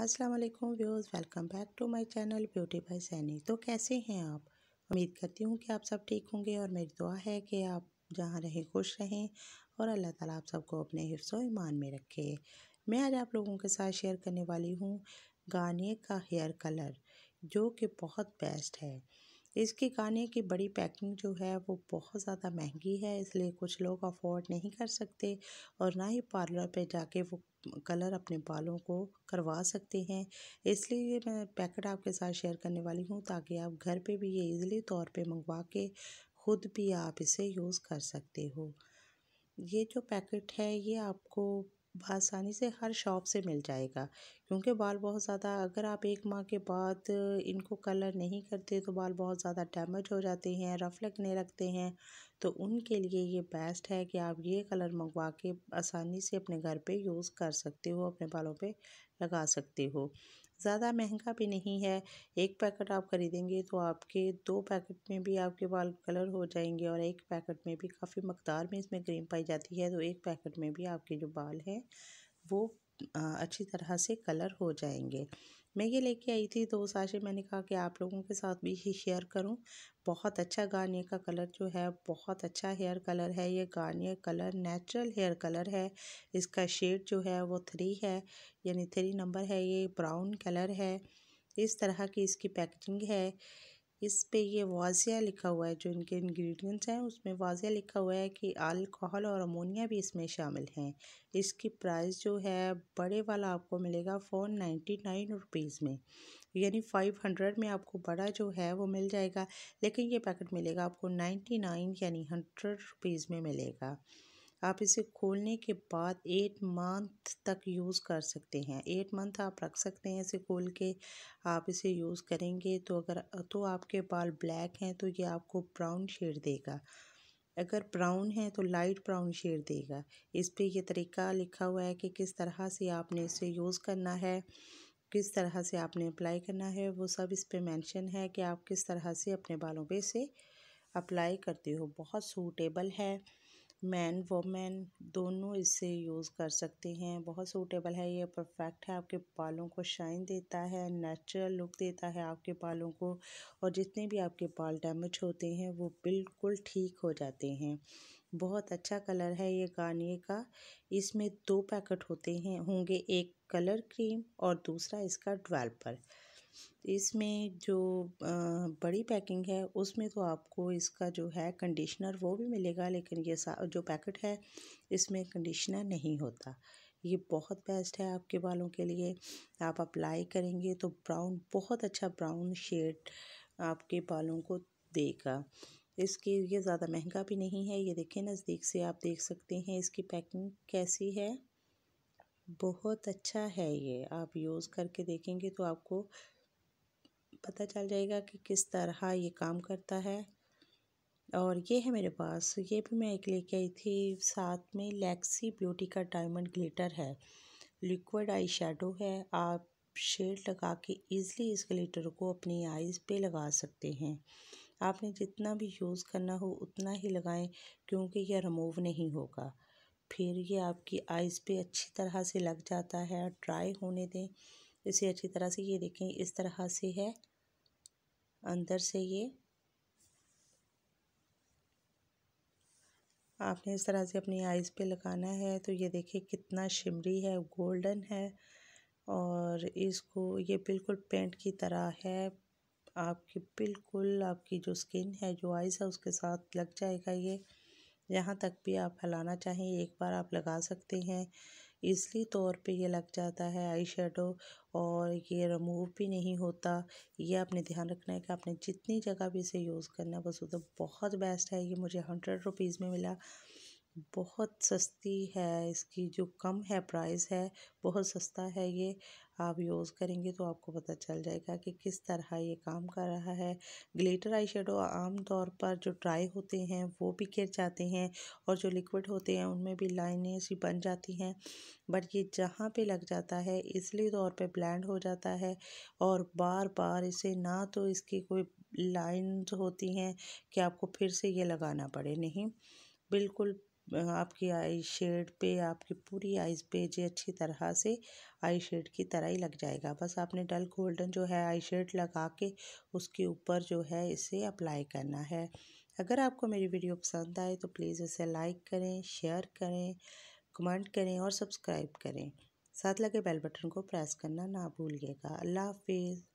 अस्सलाम वालेकुम views welcome back to my channel beauty by Saini तो कैसे हैं आप उम्मीद करती हूँ कि आप सब ठीक होंगे और मेरी दुआ है कि आप जहाँ रहें खुश रहें और अल्लाह ताला आप सबको अपने हिफ्स ईमान में रखे मैं आज आप लोगों के साथ शेयर करने वाली हूँ गाने का हेयर कलर जो कि बहुत बेस्ट है इसके गाने की बड़ी पैकिंग जो है वो बहुत ज़्यादा महंगी है इसलिए कुछ लोग अफोर्ड नहीं कर सकते और ना ही पार्लर पे जाके वो कलर अपने बालों को करवा सकते हैं इसलिए मैं पैकेट आपके साथ शेयर करने वाली हूँ ताकि आप घर पे भी ये इजीली तौर पे मंगवा के ख़ुद भी आप इसे यूज़ कर सकते हो ये जो पैकेट है ये आपको आसानी से हर शॉप से मिल जाएगा क्योंकि बाल बहुत ज़्यादा अगर आप एक माह के बाद इनको कलर नहीं करते तो बाल बहुत ज़्यादा डैमेज हो जाते हैं रफ़ लगने लगते हैं तो उनके लिए ये बेस्ट है कि आप ये कलर मंगवा के आसानी से अपने घर पे यूज़ कर सकते हो अपने बालों पे लगा सकते हो ज़्यादा महंगा भी नहीं है एक पैकेट आप ख़रीदेंगे तो आपके दो पैकेट में भी आपके बाल कलर हो जाएंगे और एक पैकेट में भी काफ़ी मकदार में इसमें क्रीम पाई जाती है तो एक पैकेट में भी आपके जो बाल हैं वो अच्छी तरह से कलर हो जाएंगे मैं ये लेके आई थी दो साशे मैंने कहा कि आप लोगों के साथ भी शेयर करूं बहुत अच्छा गार्नियर का कलर जो है बहुत अच्छा हेयर कलर है ये Garnier colour natural hair colour है इसका शेड जो है वो थ्री है यानी थ्री नंबर है ये ब्राउन कलर है इस तरह की इसकी पैकेजिंग है इस पे ये वाजिया लिखा हुआ है जो इनके इंग्रेडिएंट्स हैं उसमें वाजिया लिखा हुआ है कि अल्कोहल और अमोनिया भी इसमें शामिल हैं इसकी प्राइस जो है बड़े वाला आपको मिलेगा फ़ोर नाइन्टी नाइन रुपीज़ में यानी फ़ाइव हंड्रेड में आपको बड़ा जो है वो मिल जाएगा लेकिन ये पैकेट मिलेगा आपको नाइन्टी नाइन यानी हंड्रेड रुपीज़ में मिलेगा आप इसे खोलने के बाद एट मंथ तक यूज़ कर सकते हैं एट मंथ आप रख सकते हैं इसे खोल के आप इसे यूज़ करेंगे तो अगर तो आपके बाल ब्लैक हैं तो ये आपको ब्राउन शेड देगा अगर ब्राउन है तो लाइट ब्राउन शेड देगा इस पर यह तरीका लिखा हुआ है कि किस तरह से आपने इसे यूज़ करना है किस तरह से आपने अप्लाई करना है वो सब इस पर मेंशन है कि आप किस तरह से अपने बालों पे इसे अप्लाई करते हो बहुत सूटेबल है मैन वोमेन दोनों इसे यूज़ कर सकते हैं बहुत सूटेबल है ये परफेक्ट है आपके बालों को शाइन देता है नेचुरल लुक देता है आपके बालों को और जितने भी आपके बाल डैमेज होते हैं वो बिल्कुल ठीक हो जाते हैं बहुत अच्छा कलर है ये गार्नियर का इसमें दो पैकेट होते हैं होंगे एक कलर क्रीम और दूसरा इसका डवेल्पर तो इसमें जो बड़ी पैकिंग है उसमें तो आपको इसका जो है कंडीशनर वो भी मिलेगा लेकिन ये जो पैकेट है इसमें कंडीशनर नहीं होता ये बहुत बेस्ट है आपके बालों के लिए आप अप्लाई करेंगे तो ब्राउन बहुत अच्छा ब्राउन शेड आपके बालों को देगा इसके ये ज़्यादा महंगा भी नहीं है ये देखें नज़दीक से आप देख सकते हैं इसकी पैकिंग कैसी है बहुत अच्छा है ये आप यूज़ करके देखेंगे तो आपको पता चल जाएगा कि किस तरह ये काम करता है और ये है मेरे पास ये भी मैं एक लेके आई थी साथ में लेक्सी ब्यूटी का डायमंड ग्लिटर है लिक्विड आई शेडो है आप शेड लगा के ईज़िली इस ग्लिटर को अपनी आइज़ पे लगा सकते हैं आपने जितना भी यूज़ करना हो उतना ही लगाएं क्योंकि यह रिमूव नहीं होगा फिर ये आपकी आइज़ पे अच्छी तरह से लग जाता है ड्राई होने दें इसे अच्छी तरह से ये देखें इस तरह से है अंदर से ये आपने इस तरह से अपनी आइज़ पे लगाना है तो ये देखिए कितना शिमरी है गोल्डन है और इसको ये बिल्कुल पेंट की तरह है आपकी बिल्कुल आपकी जो स्किन है जो आइज़ है उसके साथ लग जाएगा ये यहाँ तक भी आप हलाना चाहें एक बार आप लगा सकते हैं इसलिए तौर पे ये लग जाता है आई शेडो और ये रिमूव भी नहीं होता ये आपने ध्यान रखना है कि आपने जितनी जगह भी इसे यूज़ करना है बस उधर तो बहुत बेस्ट है ये मुझे हंड्रेड रुपीज़ में मिला बहुत सस्ती है इसकी जो कम है प्राइस है बहुत सस्ता है ये आप यूज़ करेंगे तो आपको पता चल जाएगा कि किस तरह ये काम कर रहा है ग्लिटर आई शेडो तौर पर जो ड्राई होते हैं वो भी गिर जाते हैं और जो लिक्विड होते हैं उनमें भी लाइनें सी बन जाती हैं बट ये जहाँ पे लग जाता है इसलिए तौर पे ब्लैंड हो जाता है और बार बार इसे ना तो इसकी कोई लाइन होती हैं कि आपको फिर से ये लगाना पड़े नहीं बिल्कुल आपकी आई शेड पे आपकी पूरी आईज़ पे जो अच्छी तरह से आई शेड की तरह ही लग जाएगा बस आपने डल गोल्डन जो है आई शेड लगा के उसके ऊपर जो है इसे अप्लाई करना है अगर आपको मेरी वीडियो पसंद आए तो प्लीज़ इसे लाइक करें शेयर करें कमेंट करें और सब्सक्राइब करें साथ लगे बेल बटन को प्रेस करना ना भूलिएगा अल्लाह हाफिज़